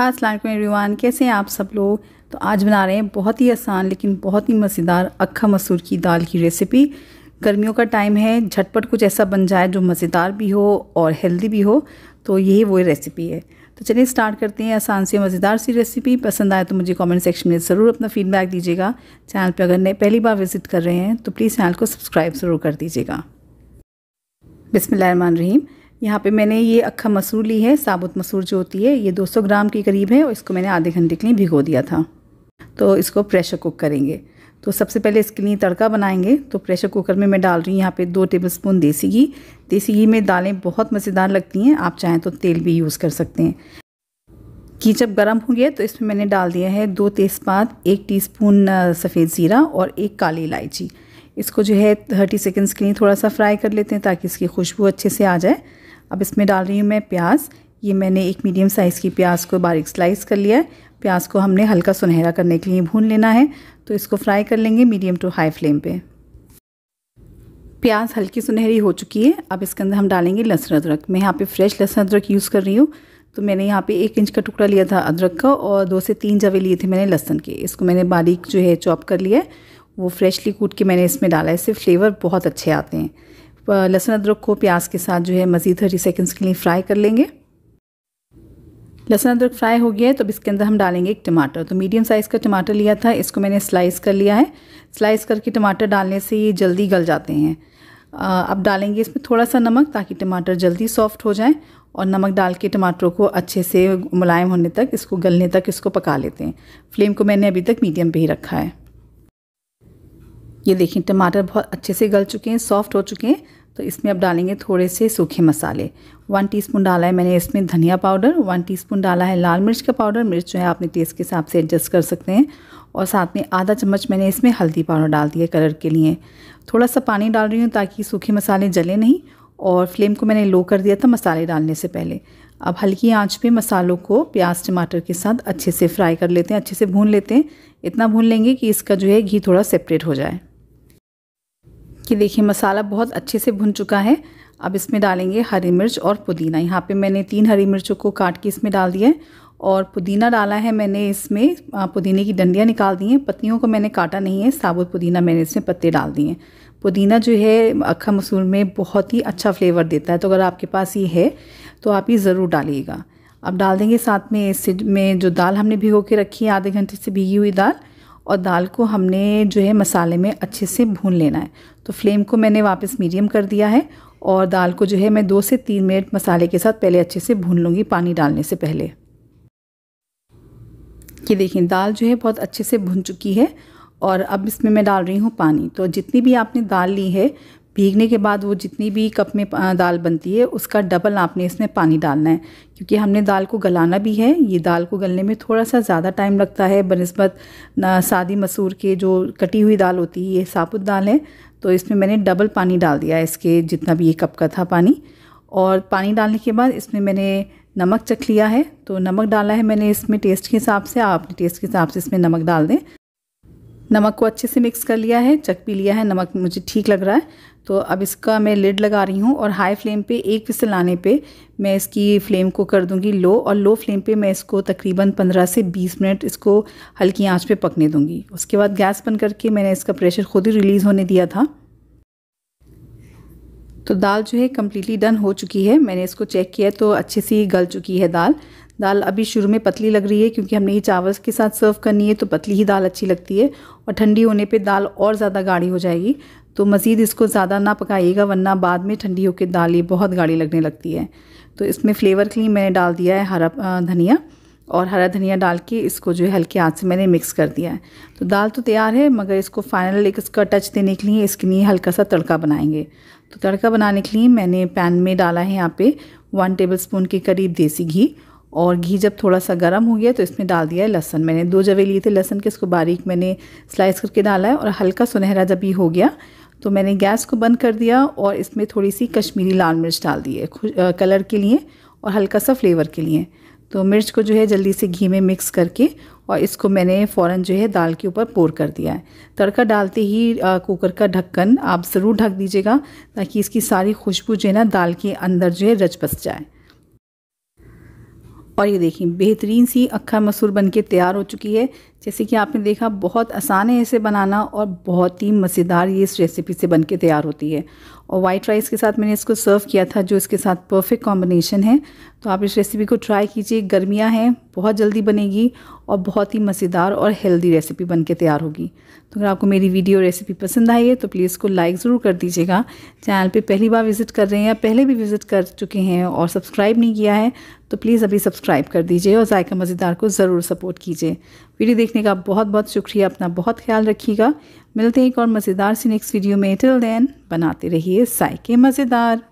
Aslam everyone कैसे हैं आप सब लोग तो आज बना रहे हैं बहुत ही आसान लेकिन बहुत ही मज़ेदार अक्खा मसूर की दाल की रेसिपी गर्मियों का टाइम है झटपट कुछ ऐसा बन जाए जो मज़ेदार भी हो और हेल्दी भी हो तो यही वो रेसिपी है तो चलिए स्टार्ट करते हैं आसान से मज़ेदार सी रेसिपी पसंद आए तो मुझे कमेंट सेक्शन में ज़रूर अपना फीडबैक दीजिएगा चैनल पर अगर नए पहली बार विज़िट कर रहे हैं तो प्लीज़ चैनल को सब्सक्राइब ज़रूर कर दीजिएगा बिसमान रहीम यहाँ पे मैंने ये अक्खा मसूर ली है साबुत मसूर जो होती है ये 200 ग्राम के करीब है और इसको मैंने आधे घंटे के लिए भिगो दिया था तो इसको प्रेशर कुक करेंगे तो सबसे पहले इसके लिए तड़का बनाएंगे तो प्रेशर कुकर में मैं डाल रही हूँ यहाँ पे दो टेबल स्पून देसी घी देसी घी में दालें बहुत मज़ेदार लगती हैं आप चाहें तो तेल भी यूज़ कर सकते हैं घी जब गर्म हो गया तो इसमें मैंने डाल दिया है दो तेज़पात एक टी सफ़ेद ज़ीरा और एक काली इलायची इसको जो है थर्टी सेकेंड्स के लिए थोड़ा सा फ्राई कर लेते हैं ताकि इसकी खुशबू अच्छे से आ जाए अब इसमें डाल रही हूँ मैं प्याज ये मैंने एक मीडियम साइज़ की प्याज को बारीक स्लाइस कर लिया है प्याज को हमने हल्का सुनहरा करने के लिए भून लेना है तो इसको फ्राई कर लेंगे मीडियम टू हाई फ्लेम पे प्याज हल्की सुनहरी हो चुकी है अब इसके अंदर हम डालेंगे लहसुन अदरक मैं यहाँ पे फ्रेश लहसुन अदरक यूज़ कर रही हूँ तो मैंने यहाँ पे एक इंच का टुकड़ा लिया था अदरक का और दो से तीन जवे लिए थे मैंने लहसुन के इसको मैंने बारीक जो है चॉप कर लिया है वो फ्रेशली कूट के मैंने इसमें डाला है इससे फ्लेवर बहुत अच्छे आते हैं लहसुन अदरक को प्याज के साथ जो है मज़ीद थर्टी सेकेंड्स के लिए फ्राई कर लेंगे लहसुन अदरक फ्राई हो गया है तो अब इसके अंदर हम डालेंगे एक टमाटर तो मीडियम साइज़ का टमाटर लिया था इसको मैंने स्लाइस कर लिया है स्लाइस करके टमाटर डालने से ये जल्दी गल जाते हैं अब डालेंगे इसमें थोड़ा सा नमक ताकि टमाटर जल्दी सॉफ्ट हो जाए और नमक डाल के टमाटरों को अच्छे से मुलायम होने तक इसको गलने तक इसको पका लेते हैं फ्लेम को मैंने अभी तक मीडियम पे ही रखा है ये देखें टमाटर बहुत अच्छे से गल चुके हैं सॉफ्ट हो चुके हैं तो इसमें अब डालेंगे थोड़े से सूखे मसाले वन टीस्पून डाला है मैंने इसमें धनिया पाउडर वन टीस्पून डाला है लाल मिर्च का पाउडर मिर्च जो है आपने टेस्ट के हिसाब से एडजस्ट कर सकते हैं और साथ में आधा चम्मच मैंने इसमें हल्दी पाउडर डाल दिया कलर के लिए थोड़ा सा पानी डाल रही हूँ ताकि सूखे मसाले जले नहीं और फ्लेम को मैंने लो कर दिया था मसाले डालने से पहले अब हल्की आँच पर मसालों को प्याज टमाटर के साथ अच्छे से फ्राई कर लेते हैं अच्छे से भून लेते हैं इतना भून लेंगे कि इसका जो है घी थोड़ा सेपरेट हो जाए कि देखिए मसाला बहुत अच्छे से भुन चुका है अब इसमें डालेंगे हरी मिर्च और पुदीना यहाँ पे मैंने तीन हरी मिर्चों को काट के इसमें डाल दिया है और पुदीना डाला है मैंने इसमें पुदीने की डंडियाँ निकाल दी हैं पत्तियों को मैंने काटा नहीं है साबुत पुदीना मैंने इसमें पत्ते डाल दिए हैं पुदीना जो है अक्खा मसूर में बहुत ही अच्छा फ्लेवर देता है तो अगर आपके पास ये है तो आप ये ज़रूर डालिएगा अब डाल देंगे साथ में में जो दाल हमने भिगो के रखी है आधे घंटे से भीगी हुई दाल और दाल को हमने जो है मसाले में अच्छे से भून लेना है तो फ्लेम को मैंने वापस मीडियम कर दिया है और दाल को जो है मैं दो से तीन मिनट मसाले के साथ पहले अच्छे से भून लूँगी पानी डालने से पहले ये देखिए दाल जो है बहुत अच्छे से भुन चुकी है और अब इसमें मैं डाल रही हूँ पानी तो जितनी भी आपने दाल ली है भीगने के बाद वो जितनी भी कप में दाल बनती है उसका डबल आपने इसमें पानी डालना है क्योंकि हमने दाल को गलाना भी है ये दाल को गलने में थोड़ा सा ज़्यादा टाइम लगता है बनस्बत सादी मसूर के जो कटी हुई दाल होती है ये साबुत दाल है तो इसमें मैंने डबल पानी डाल दिया है इसके जितना भी ये कप का था पानी और पानी डालने के बाद इसमें मैंने नमक चख लिया है तो नमक डाला है मैंने इसमें टेस्ट के हिसाब से आप अपने टेस्ट के हिसाब से इसमें नमक डाल दें नमक को अच्छे से मिक्स कर लिया है चख भी लिया है नमक मुझे ठीक लग रहा है तो अब इसका मैं लिड लगा रही हूँ और हाई फ्लेम पे एक विसल आने पे मैं इसकी फ्लेम को कर दूँगी लो और लो फ्लेम पे मैं इसको तकरीबन 15 से 20 मिनट इसको हल्की आंच पे पकने दूँगी उसके बाद गैस बंद करके मैंने इसका प्रेशर खुद ही रिलीज़ होने दिया था तो दाल जो है कम्प्लीटली डन हो चुकी है मैंने इसको चेक किया तो अच्छे से गल चुकी है दाल दाल अभी शुरू में पतली लग रही है क्योंकि हमने ये चावल के साथ सर्व करनी है तो पतली ही दाल अच्छी लगती है और ठंडी होने पे दाल और ज़्यादा गाढ़ी हो जाएगी तो मज़ीद इसको ज़्यादा ना पकाइएगा वरना बाद में ठंडी होकर दाल ये बहुत गाढ़ी लगने लगती है तो इसमें फ़्लेवर के लिए मैंने डाल दिया है हरा धनिया और हरा धनिया डाल के इसको जो है हल्के हाथ से मैंने मिक्स कर दिया है तो दाल तो तैयार है मगर इसको फाइनल एक इसका टच देने के लिए इसके लिए हल्का सा तड़का बनाएंगे तो तड़का बनाने के लिए मैंने पैन में डाला है यहाँ पे वन टेबल स्पून के करीब देसी घी और घी जब थोड़ा सा गर्म हो गया तो इसमें डाल दिया है लहसन मैंने दो जवे लिए थे लहसन के इसको बारीक मैंने स्लाइस करके डाला है और हल्का सुनहरा जब ये हो गया तो मैंने गैस को बंद कर दिया और इसमें थोड़ी सी कश्मीरी लाल मिर्च डाल दी है कलर के लिए और हल्का सा फ्लेवर के लिए तो मिर्च को जो है जल्दी से घी में मिक्स करके और इसको मैंने फ़ौर जो है दाल के ऊपर पोर कर दिया है तड़का डालते ही आ, कुकर का ढक्कन आप ज़रूर ढक दीजिएगा ताकि इसकी सारी खुशबू जो है ना दाल के अंदर जो है रच बस जाए और ये देखिए बेहतरीन सी अक्खा मसूर बन के तैयार हो चुकी है जैसे कि आपने देखा बहुत आसान है इसे बनाना और बहुत ही मज़ेदार ये इस रेसिपी से बन के तैयार होती है और वाइट राइस के साथ मैंने इसको सर्व किया था जो इसके साथ परफेक्ट कॉम्बिनेशन है तो आप इस रेसिपी को ट्राई कीजिए गर्मियाँ हैं बहुत जल्दी बनेगी और बहुत ही मज़ेदार और हेल्दी रेसिपी बन के तैयार होगी तो अगर आपको मेरी वीडियो रेसिपी पसंद आई है तो प्लीज़ इसको लाइक ज़रूर कर दीजिएगा चैनल पे पहली बार विज़िट कर रहे हैं या पहले भी विज़िट कर चुके हैं और सब्सक्राइब नहीं किया है तो प्लीज़ अभी सब्सक्राइब कर दीजिए और जायका मज़ेदार को ज़रूर सपोर्ट कीजिए वीडियो देखने का बहुत बहुत शुक्रिया अपना बहुत ख्याल रखिएगा मिलते हैं एक और मज़ेदार सी नेक्स्ट वीडियो में टिल देन बनाते रहिए जायके मज़ेदार